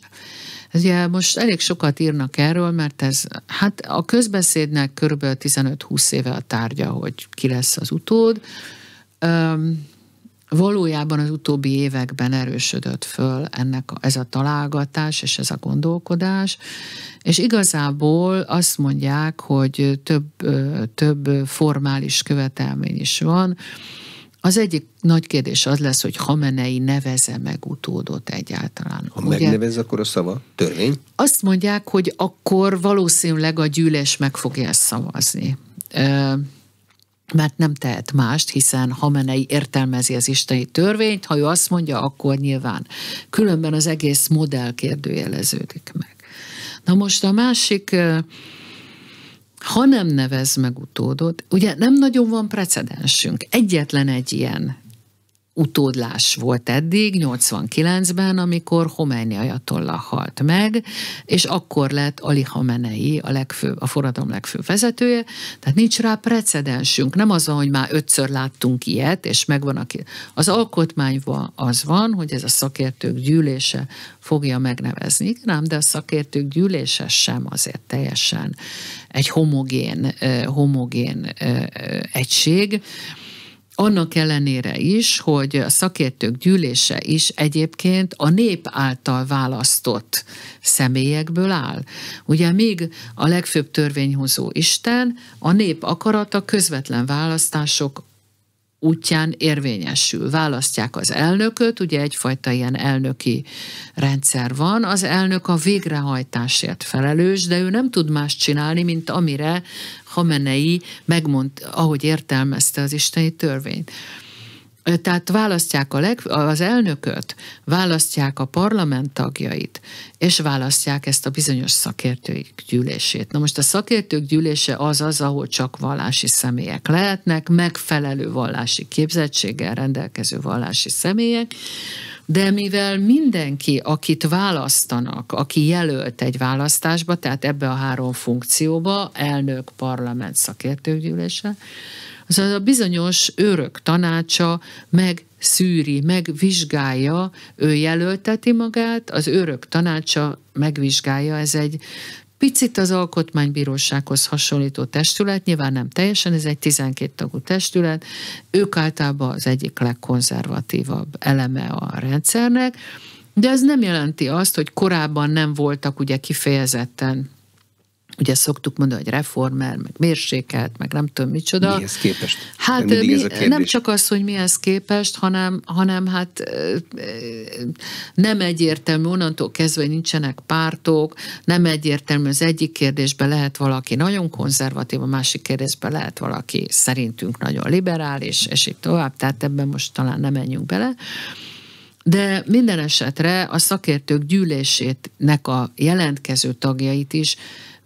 Ugye most elég sokat írnak erről, mert ez, hát a közbeszédnek körülbelül 15-20 éve a tárgya, hogy ki lesz az utód valójában az utóbbi években erősödött föl ennek ez a találgatás és ez a gondolkodás, és igazából azt mondják, hogy több, több formális követelmény is van. Az egyik nagy kérdés az lesz, hogy Hamenei neveze meg utódot egyáltalán. Ha Ugye? megnevez, akkor a szava törvény? Azt mondják, hogy akkor valószínűleg a gyűlés meg fogja ezt szavazni mert nem tehet mást, hiszen Hamenei értelmezi az isteni törvényt, ha ő azt mondja, akkor nyilván. Különben az egész modell kérdőjeleződik meg. Na most a másik, ha nem nevez meg utódot, ugye nem nagyon van precedensünk. Egyetlen egy ilyen utódlás volt eddig, 89-ben, amikor Khomeini ajatolla halt meg, és akkor lett Ali Hamenei a, legfő, a forradalom legfő vezetője, tehát nincs rá precedensünk. Nem az van, hogy már ötször láttunk ilyet, és megvan aki. Az alkotmányban az van, hogy ez a szakértők gyűlése fogja megnevezni, nem, de a szakértők gyűlése sem azért teljesen egy homogén, eh, homogén eh, eh, egység annak ellenére is, hogy a szakértők gyűlése is egyébként a nép által választott személyekből áll. Ugye még a legfőbb törvényhozó Isten, a nép akarata közvetlen választások útján érvényesül. Választják az elnököt, ugye egyfajta ilyen elnöki rendszer van, az elnök a végrehajtásért felelős, de ő nem tud más csinálni, mint amire Hamenei megmond, ahogy értelmezte az isteni törvényt. Tehát választják a leg, az elnököt, választják a parlament tagjait, és választják ezt a bizonyos szakértőik gyűlését. Na most a szakértők gyűlése az az, ahol csak vallási személyek lehetnek, megfelelő vallási képzettséggel rendelkező vallási személyek, de mivel mindenki, akit választanak, aki jelölt egy választásba, tehát ebbe a három funkcióba, elnök, parlament, szakértők gyűlése, az a bizonyos örök tanácsa meg szűri, megvizsgálja, ő jelölteti magát, az örök tanácsa megvizsgálja, ez egy picit az alkotmánybírósághoz hasonlító testület, nyilván nem teljesen, ez egy 12 tagú testület, ők általában az egyik legkonzervatívabb eleme a rendszernek, de ez nem jelenti azt, hogy korábban nem voltak ugye kifejezetten ugye szoktuk mondani, hogy reformer, meg mérsékelt, meg nem tudom micsoda. Mihez képest? Hát mi, ez a nem csak az, hogy mihez képest, hanem, hanem hát nem egyértelmű, onnantól kezdve nincsenek pártok, nem egyértelmű, az egyik kérdésben lehet valaki nagyon konzervatív, a másik kérdésben lehet valaki szerintünk nagyon liberális, és így tovább, tehát ebben most talán nem menjünk bele. De minden esetre a szakértők gyűlésének a jelentkező tagjait is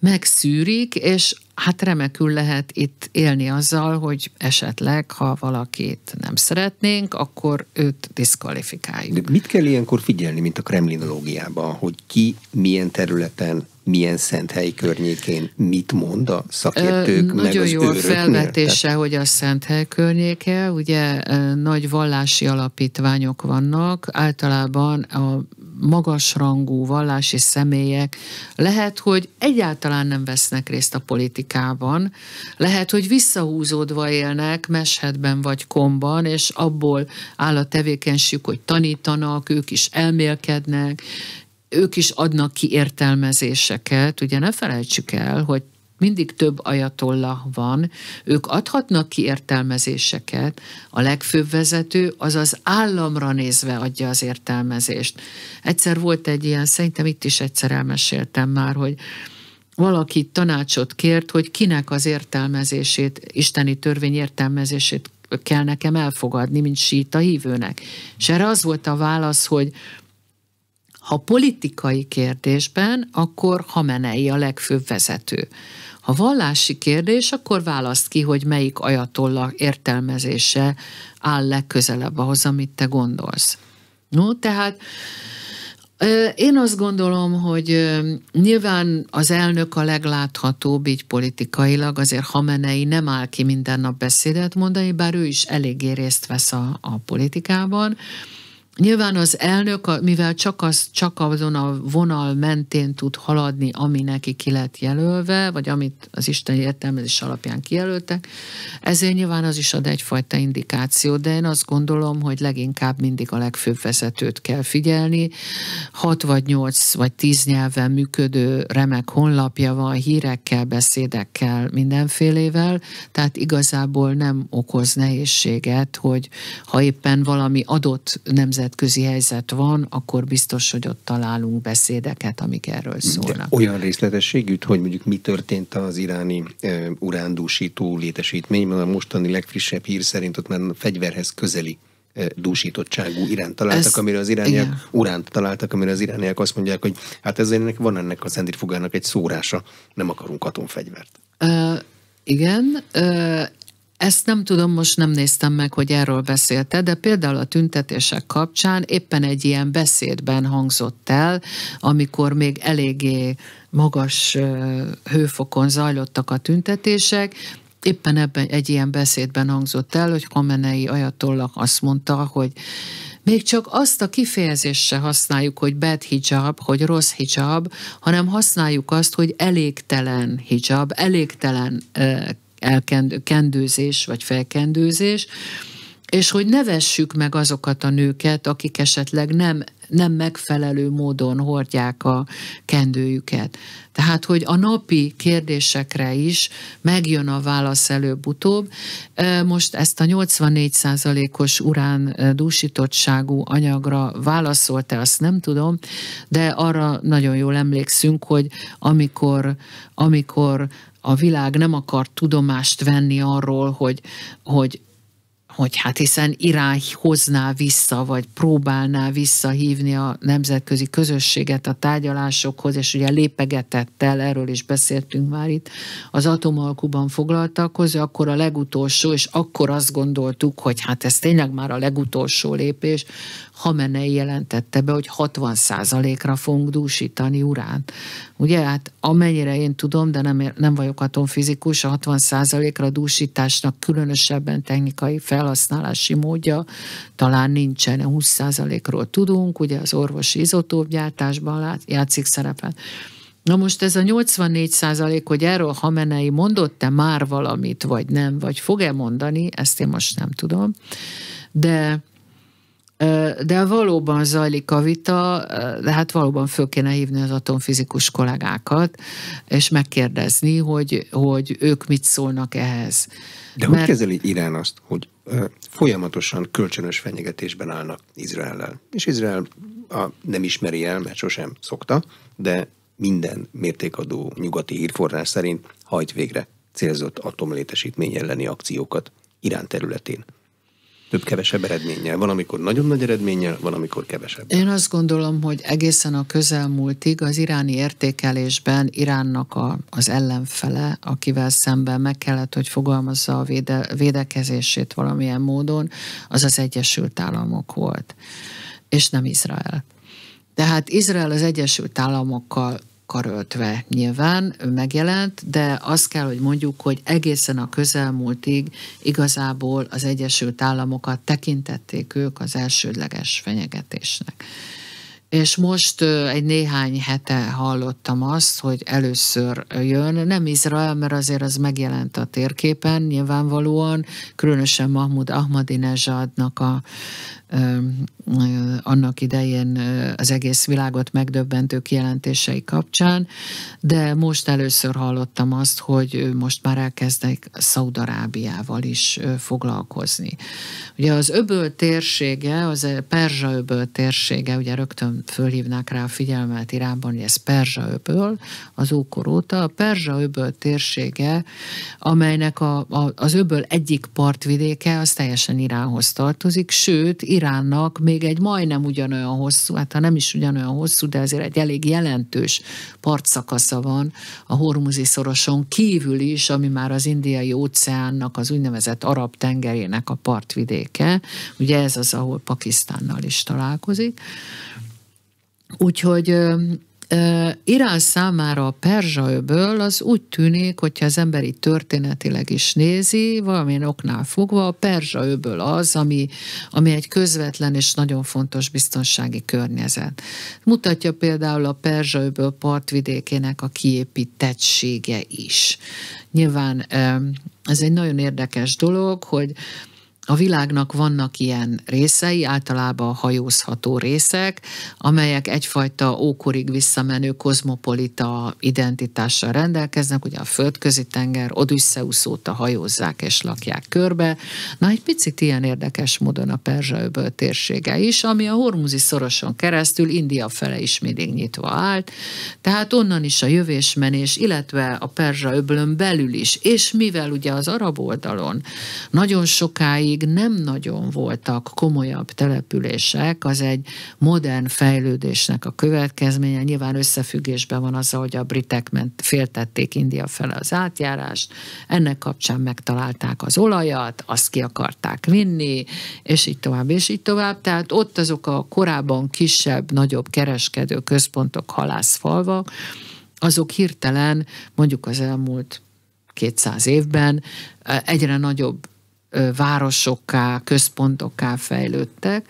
megszűrik, és hát remekül lehet itt élni azzal, hogy esetleg, ha valakit nem szeretnénk, akkor őt diszkvalifikáljuk. De mit kell ilyenkor figyelni, mint a kremlinológiában, hogy ki milyen területen milyen szent helyi környékén mit mond a szakértők, Ö, meg Nagyon az jó őröknél. felvetése, Tehát... hogy a szent hely környéke, ugye nagy vallási alapítványok vannak, általában a magasrangú vallási személyek lehet, hogy egyáltalán nem vesznek részt a politikában. Afrikában. Lehet, hogy visszahúzódva élnek Meshetben vagy Komban, és abból áll a tevékenységük, hogy tanítanak, ők is elmélkednek, ők is adnak ki értelmezéseket. Ugye ne felejtsük el, hogy mindig több ajatolla van, ők adhatnak ki értelmezéseket, a legfőbb vezető az az államra nézve adja az értelmezést. Egyszer volt egy ilyen, szerintem itt is egyszer elmeséltem már, hogy valaki tanácsot kért, hogy kinek az értelmezését, isteni törvény értelmezését kell nekem elfogadni, mint síta hívőnek. És erre az volt a válasz, hogy ha politikai kérdésben, akkor Hamenei a legfőbb vezető. Ha vallási kérdés, akkor választ ki, hogy melyik ajatolla értelmezése áll legközelebb ahhoz, amit te gondolsz. No, tehát én azt gondolom, hogy nyilván az elnök a legláthatóbb így politikailag, azért Hamenei nem áll ki minden nap beszédet mondani, bár ő is eléggé részt vesz a, a politikában. Nyilván az elnök, mivel csak, az, csak azon a vonal mentén tud haladni, ami neki ki lett jelölve, vagy amit az Isten értelmezés alapján kijelöltek, ezért nyilván az is ad egyfajta indikáció, de én azt gondolom, hogy leginkább mindig a legfőbb vezetőt kell figyelni. 6 vagy 8 vagy 10 nyelven működő remek honlapja van, hírekkel, beszédekkel, mindenfélével, tehát igazából nem okoz nehézséget, hogy ha éppen valami adott nemzet nemzetközi helyzet van, akkor biztos, hogy ott találunk beszédeket, amik erről szólnak. De olyan részletességűt, hogy mondjuk mi történt az iráni e, urándúsító létesítmény, mert a mostani legfrissebb hír szerint ott már fegyverhez közeli dúsítottságú iránt találtak, ez, amire az irániak uránt találtak, amire az irániak azt mondják, hogy hát ezért ennek van ennek a centrifugának egy szórása, nem akarunk atomfegyvert. Uh, igen, uh, ezt nem tudom, most nem néztem meg, hogy erről beszélte, de például a tüntetések kapcsán éppen egy ilyen beszédben hangzott el, amikor még eléggé magas hőfokon zajlottak a tüntetések, éppen ebben egy ilyen beszédben hangzott el, hogy Kamenei Ajatollak azt mondta, hogy még csak azt a kifejezést se használjuk, hogy bad hijab, hogy rossz hijab, hanem használjuk azt, hogy elégtelen hijab, elégtelen elkendőzés vagy felkendőzés, és hogy nevessük meg azokat a nőket, akik esetleg nem, nem megfelelő módon hordják a kendőjüket. Tehát, hogy a napi kérdésekre is megjön a válasz előbb-utóbb. Most ezt a 84%-os urán dúsítottságú anyagra válaszolt-e, azt nem tudom, de arra nagyon jól emlékszünk, hogy amikor, amikor a világ nem akar tudomást venni arról, hogy, hogy hogy hát hiszen Irány hozná vissza, vagy próbálná visszahívni a nemzetközi közösséget a tárgyalásokhoz, és ugye lépegetett el, erről is beszéltünk már itt, az atomalkuban foglaltakhoz, akkor a legutolsó, és akkor azt gondoltuk, hogy hát ez tényleg már a legutolsó lépés, Hamenei jelentette be, hogy 60%-ra fogunk dúsítani urán. Ugye, hát amennyire én tudom, de nem, nem vagyok atomfizikus, a 60%-ra dúsításnak különösebben technikai felhasználási módja talán nincsen. 20%-ról tudunk, ugye az orvosi izotópgyártásban játszik szerepet. Na most ez a 84 százalék, hogy erről Hamenei mondott-e már valamit, vagy nem, vagy fog-e mondani, ezt én most nem tudom. De de valóban zajlik a vita, de hát valóban föl kéne hívni az atomfizikus kollégákat, és megkérdezni, hogy, hogy ők mit szólnak ehhez. De Mert... hogy kezeli Irán azt, hogy folyamatosan kölcsönös fenyegetésben állnak Izraellel? És Izrael a, nem ismeri el, mert sosem szokta, de minden mértékadó nyugati hírforrás szerint hajt végre célzott atomlétesítmény elleni akciókat Irán területén több-kevesebb eredménnyel. Van, amikor nagyon nagy eredménnyel, van, amikor kevesebb. Én azt gondolom, hogy egészen a közelmúltig az iráni értékelésben Iránnak a, az ellenfele, akivel szemben meg kellett, hogy fogalmazza a véde, védekezését valamilyen módon, az az Egyesült Államok volt, és nem Izrael. Tehát Izrael az Egyesült Államokkal karöltve nyilván megjelent, de azt kell, hogy mondjuk, hogy egészen a közelmúltig igazából az Egyesült Államokat tekintették ők az elsődleges fenyegetésnek. És most egy néhány hete hallottam azt, hogy először jön, nem Izrael, mert azért az megjelent a térképen nyilvánvalóan, különösen Mahmud Ahmadinejadnak a annak idején az egész világot megdöbbentő kijelentései kapcsán, de most először hallottam azt, hogy most már elkezdek Szaudarábiával is foglalkozni. Ugye az öböl térsége, az Perzsa öböl térsége, ugye rögtön fölhívnák rá a figyelmet Iránban, hogy ez Perzsa öböl, az ókor óta. A Perzsa öböl térsége, amelynek a, a, az öböl egyik partvidéke, az teljesen Iránhoz tartozik, sőt, Iránnak még egy majdnem ugyanolyan hosszú, hát ha nem is ugyanolyan hosszú, de azért egy elég jelentős partszakasza van a Hormuzi szoroson kívül is, ami már az indiai óceánnak, az úgynevezett arab tengerének a partvidéke. Ugye ez az, ahol Pakisztánnal is találkozik. Úgyhogy Irán számára a Perzsaöböl az úgy tűnik, hogyha az emberi történetileg is nézi, valamilyen oknál fogva, a Perzsaöböl az, ami, ami egy közvetlen és nagyon fontos biztonsági környezet. Mutatja például a Perzsaöböl partvidékének a kiépítettsége is. Nyilván ez egy nagyon érdekes dolog, hogy a világnak vannak ilyen részei, általában hajózható részek, amelyek egyfajta ókorig visszamenő kozmopolita identitással rendelkeznek, ugye a földközi tenger, Odysseus óta hajózzák és lakják körbe. Na, egy picit ilyen érdekes módon a Perzsa-öböl térsége is, ami a Hormuzi szoroson keresztül India fele is mindig nyitva állt, tehát onnan is a jövésmenés, illetve a Perzsa-öblön belül is, és mivel ugye az arab oldalon nagyon sokáig amíg nem nagyon voltak komolyabb települések, az egy modern fejlődésnek a következménye. Nyilván összefüggésben van az, hogy a britek ment, féltették India fele az átjárást, ennek kapcsán megtalálták az olajat, azt ki akarták vinni, és így tovább, és így tovább. Tehát ott azok a korábban kisebb, nagyobb kereskedő központok, halászfalvak, azok hirtelen mondjuk az elmúlt 200 évben egyre nagyobb városokká, központokká fejlődtek.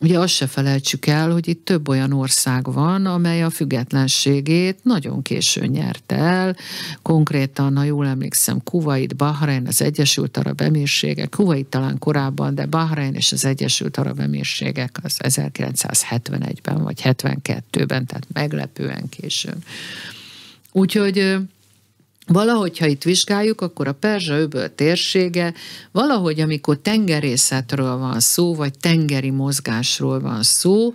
Ugye azt se felejtsük el, hogy itt több olyan ország van, amely a függetlenségét nagyon későn nyerte el. Konkrétan, ha jól emlékszem, Kuwait, Bahrein, az Egyesült Arab Emírségek, Kuwait talán korábban, de Bahrein és az Egyesült Arab Emírségek az 1971-ben vagy 72-ben, tehát meglepően későn. Úgyhogy Valahogy, ha itt vizsgáljuk, akkor a Perzsa öböl térsége, valahogy amikor tengerészetről van szó, vagy tengeri mozgásról van szó,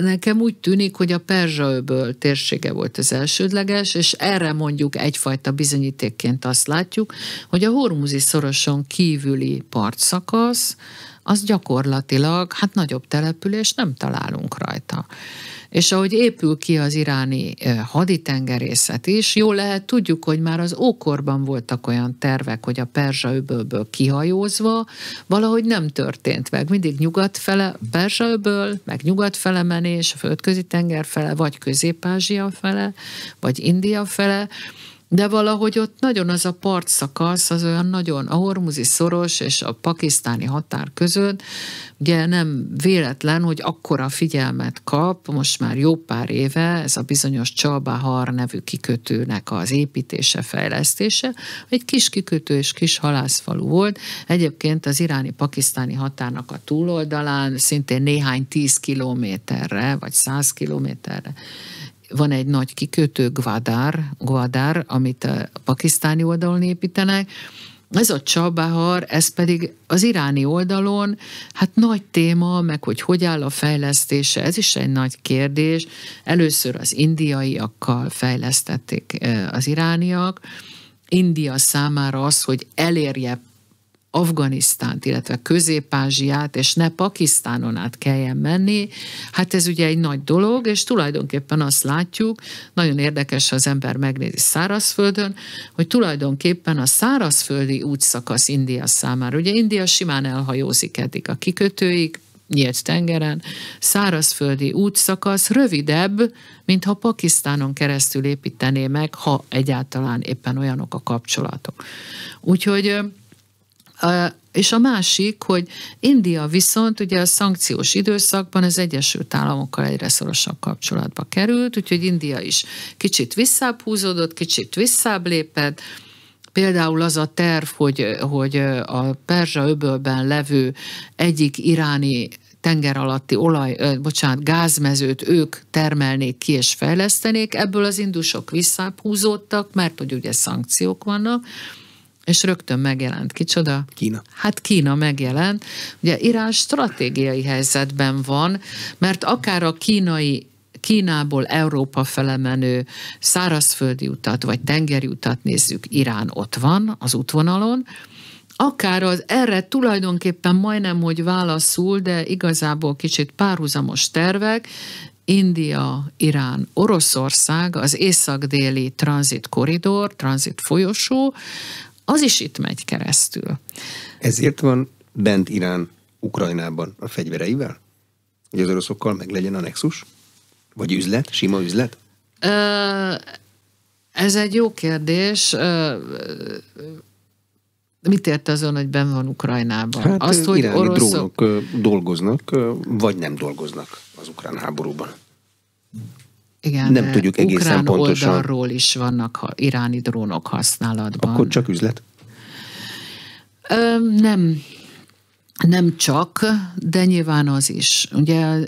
nekem úgy tűnik, hogy a öböl térsége volt az elsődleges, és erre mondjuk egyfajta bizonyítékként azt látjuk, hogy a Hormuzi szoroson kívüli partszakasz, az gyakorlatilag, hát nagyobb település nem találunk rajta. És ahogy épül ki az iráni haditengerészet is, jó lehet tudjuk, hogy már az ókorban voltak olyan tervek, hogy a Perzsa öbölből kihajózva valahogy nem történt meg. Mindig nyugat fele, Perzsa öböl, meg nyugat fele menés, földközi tenger fele, vagy közép-ázsia fele, vagy India fele, de valahogy ott nagyon az a partszakasz, az olyan nagyon a hormuzi szoros és a pakisztáni határ között, ugye nem véletlen, hogy akkora figyelmet kap, most már jó pár éve ez a bizonyos Csabáhar nevű kikötőnek az építése, fejlesztése, egy kis kikötő és kis halászfalu volt, egyébként az iráni-pakisztáni határnak a túloldalán szintén néhány tíz kilométerre, vagy száz kilométerre van egy nagy kikötő, Gwadar, Gwadar amit a pakisztáni oldalon építenek, ez a Csabahar, ez pedig az iráni oldalon, hát nagy téma, meg hogy hogy áll a fejlesztése, ez is egy nagy kérdés. Először az indiaiakkal fejlesztették eh, az irániak, India számára az, hogy elérje Afganisztánt, illetve Közép-Ázsiát, és ne Pakisztánon át kelljen menni, hát ez ugye egy nagy dolog, és tulajdonképpen azt látjuk, nagyon érdekes, ha az ember megnézi szárazföldön, hogy tulajdonképpen a szárazföldi útszakasz India számára, ugye India simán elhajózik eddig a kikötőig, nyílt tengeren, szárazföldi útszakasz rövidebb, mint ha Pakisztánon keresztül építené meg, ha egyáltalán éppen olyanok a kapcsolatok. Úgyhogy és a másik, hogy India viszont ugye a szankciós időszakban az Egyesült Államokkal egyre szorosabb kapcsolatba került, úgyhogy India is kicsit visszább húzódott, kicsit visszább lépett, Például az a terv, hogy, hogy a Perzsa öbölben levő egyik iráni tenger alatti olaj, ö, bocsánat, gázmezőt ők termelnék ki és fejlesztenék, ebből az indusok visszább húzódtak, mert hogy ugye szankciók vannak, és rögtön megjelent. Kicsoda? Kína. Hát Kína megjelent. Ugye Irán stratégiai helyzetben van, mert akár a kínai Kínából Európa felemenő szárazföldi utat vagy tengeri utat nézzük, Irán ott van az útvonalon, akár az erre tulajdonképpen majdnem, hogy válaszul, de igazából kicsit párhuzamos tervek, India, Irán, Oroszország, az észak-déli tranzit koridor, tranzit folyosó, az is itt megy keresztül. Ezért van bent Irán Ukrajnában a fegyvereivel? Hogy az oroszokkal meg legyen a nexus? Vagy üzlet, sima üzlet? ez egy jó kérdés. mit ért azon, hogy ben van Ukrajnában? Hát Azt, hogy iráni oroszok... drónok dolgoznak, vagy nem dolgoznak az ukrán háborúban igen, nem tudjuk egészen ukrán pontosan. oldalról is vannak ha, iráni drónok használatban. Akkor csak üzlet? Ö, nem, nem csak, de nyilván az is. Ugye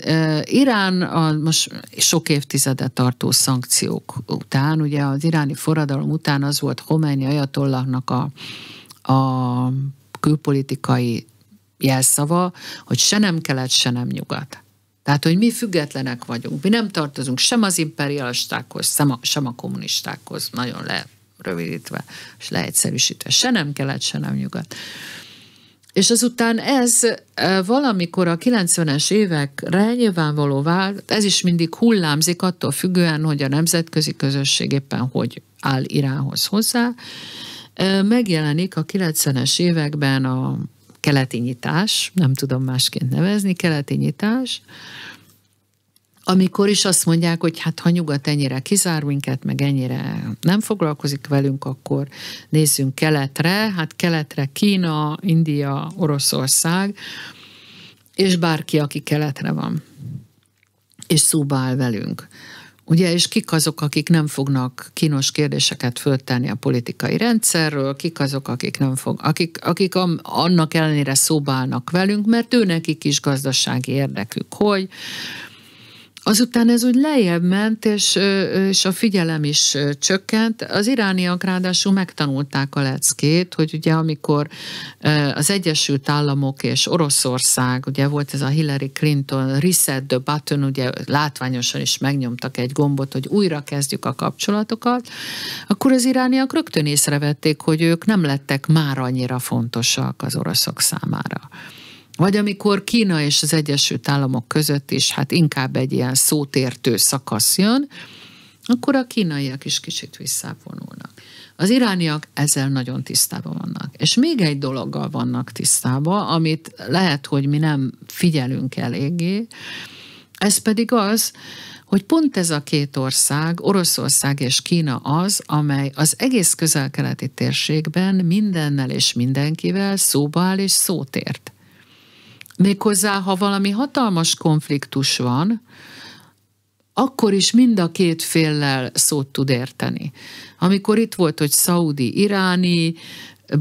Irán a most sok évtizede tartó szankciók után, ugye az iráni forradalom után az volt Khomeini Ajatollahnak a, a külpolitikai jelszava, hogy se nem kelet, se nem nyugat. Tehát, hogy mi függetlenek vagyunk, mi nem tartozunk sem az imperialistákhoz, sem a, sem a kommunistákhoz, nagyon le rövidítve és leegyszerűsítve, se nem kelet, se nem nyugat. És azután ez valamikor a 90-es évekre nyilvánvaló vált, ez is mindig hullámzik attól függően, hogy a nemzetközi közösség éppen hogy áll Iránhoz hozzá. Megjelenik a 90-es években a keleti nyitás, nem tudom másként nevezni, keleti nyitás, amikor is azt mondják, hogy hát ha nyugat ennyire kizár minket, meg ennyire nem foglalkozik velünk, akkor nézzünk keletre, hát keletre Kína, India, Oroszország, és bárki, aki keletre van, és szóba áll velünk. Ugye, és kik azok, akik nem fognak kínos kérdéseket föltenni a politikai rendszerről, kik azok, akik nem fog, akik, akik annak ellenére szobálnak velünk, mert őnek is gazdasági érdekük, hogy Azután ez úgy lejjebb ment, és, és a figyelem is csökkent. Az irániak ráadásul megtanulták a leckét, hogy ugye amikor az Egyesült Államok és Oroszország, ugye volt ez a Hillary Clinton reset the button, ugye látványosan is megnyomtak egy gombot, hogy újra kezdjük a kapcsolatokat, akkor az irániak rögtön észrevették, hogy ők nem lettek már annyira fontosak az oroszok számára. Vagy amikor Kína és az Egyesült Államok között is hát inkább egy ilyen szótértő szakasz jön, akkor a kínaiak is kicsit visszavonulnak. Az irániak ezzel nagyon tisztában vannak. És még egy dologgal vannak tisztában, amit lehet, hogy mi nem figyelünk eléggé, ez pedig az, hogy pont ez a két ország, Oroszország és Kína az, amely az egész közel-keleti térségben mindennel és mindenkivel szóba áll és szót ért. Méghozzá, ha valami hatalmas konfliktus van, akkor is mind a két féllel szót tud érteni. Amikor itt volt, hogy szaudi-iráni,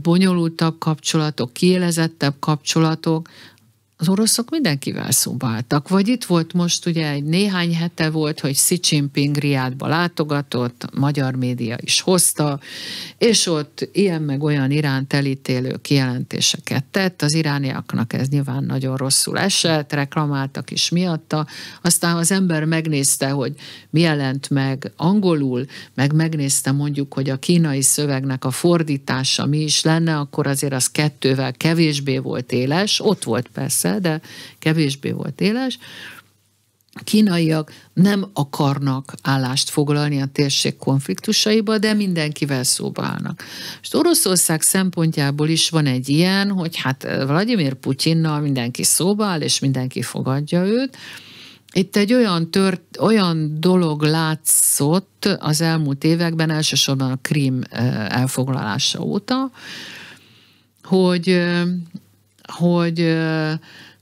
bonyolultabb kapcsolatok, kielezettebb kapcsolatok, az oroszok mindenkivel szóba álltak. Vagy itt volt most ugye egy néhány hete volt, hogy Xi Jinping Riádba látogatott, magyar média is hozta, és ott ilyen meg olyan iránt elítélő kijelentéseket tett. Az irániaknak ez nyilván nagyon rosszul esett, reklamáltak is miatta. Aztán az ember megnézte, hogy mi jelent meg angolul, meg megnézte mondjuk, hogy a kínai szövegnek a fordítása mi is lenne, akkor azért az kettővel kevésbé volt éles, ott volt persze persze, de kevésbé volt éles. A kínaiak nem akarnak állást foglalni a térség konfliktusaiba, de mindenkivel szóba állnak. Most Oroszország szempontjából is van egy ilyen, hogy hát eh, Vladimir Putyinnal mindenki szóba áll, és mindenki fogadja őt, itt egy olyan, tört, olyan dolog látszott az elmúlt években, elsősorban a krím eh, elfoglalása óta, hogy eh, hogy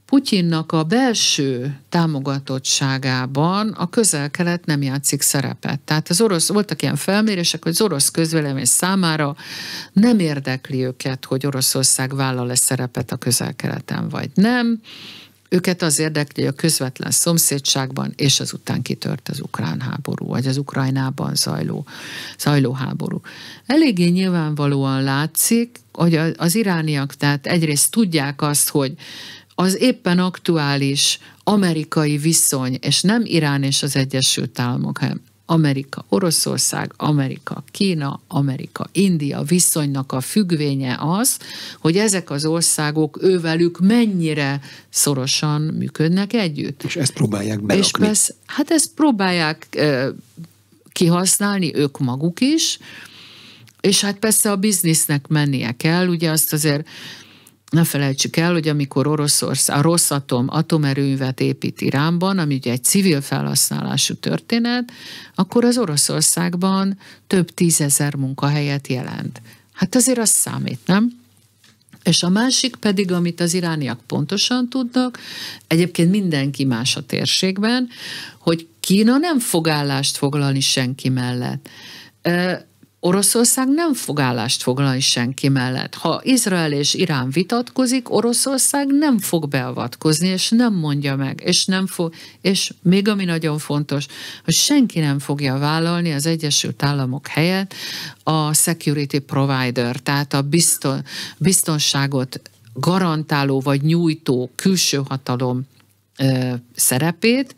Putyinnak a belső támogatottságában a közel-kelet nem játszik szerepet. Tehát az orosz, voltak ilyen felmérések, hogy az orosz közvélemény számára nem érdekli őket, hogy Oroszország vállal-e szerepet a közel-keleten, vagy nem. Őket az érdekli, hogy a közvetlen szomszédságban, és azután kitört az ukrán háború, vagy az Ukrajnában zajló, zajló háború. Eléggé nyilvánvalóan látszik, hogy az irániak, tehát egyrészt tudják azt, hogy az éppen aktuális amerikai viszony, és nem Irán és az Egyesült Államok, hanem Amerika, Oroszország, Amerika, Kína, Amerika, India viszonynak a függvénye az, hogy ezek az országok ővelük mennyire szorosan működnek együtt. És ezt próbálják belakni. És persze, hát ezt próbálják eh, kihasználni ők maguk is, és hát persze a biznisznek mennie kell, ugye azt azért ne felejtsük el, hogy amikor Oroszország, a Rosszatom atomerőművet épít Iránban, ami ugye egy civil felhasználású történet, akkor az Oroszországban több tízezer munkahelyet jelent. Hát azért az számít, nem? És a másik pedig, amit az irániak pontosan tudnak, egyébként mindenki más a térségben, hogy Kína nem fog állást foglalni senki mellett Oroszország nem fog állást foglalni senki mellett. Ha Izrael és Irán vitatkozik, Oroszország nem fog beavatkozni, és nem mondja meg, és nem fog, és még ami nagyon fontos, hogy senki nem fogja vállalni az Egyesült Államok helyett a security provider, tehát a bizton, biztonságot garantáló vagy nyújtó külső hatalom ö, szerepét.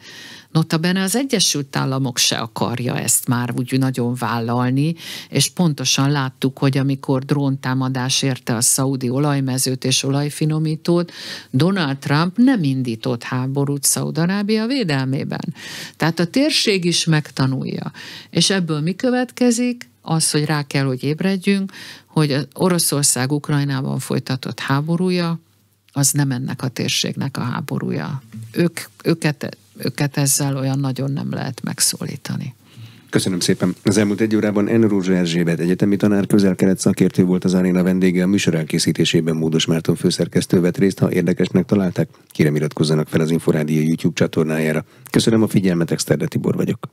Notabene az Egyesült Államok se akarja ezt már úgy nagyon vállalni, és pontosan láttuk, hogy amikor dróntámadás érte a szaudi olajmezőt és olajfinomítót, Donald Trump nem indított háborút Szaudarábia védelmében. Tehát a térség is megtanulja. És ebből mi következik? Az, hogy rá kell, hogy ébredjünk, hogy Oroszország Ukrajnában folytatott háborúja az nem ennek a térségnek a háborúja. Ők, őket, őket ezzel olyan nagyon nem lehet megszólítani. Köszönöm szépen. Az elmúlt egy órában N. Rózsa Erzsébet egyetemi tanár közel-kelet szakértő volt az Aréna vendége, a műsor elkészítésében Módos Márton főszerkesztő vett részt, ha érdekesnek találták, kérem iratkozzanak fel az Inforádia YouTube csatornájára. Köszönöm a figyelmet, Exterde Tibor vagyok.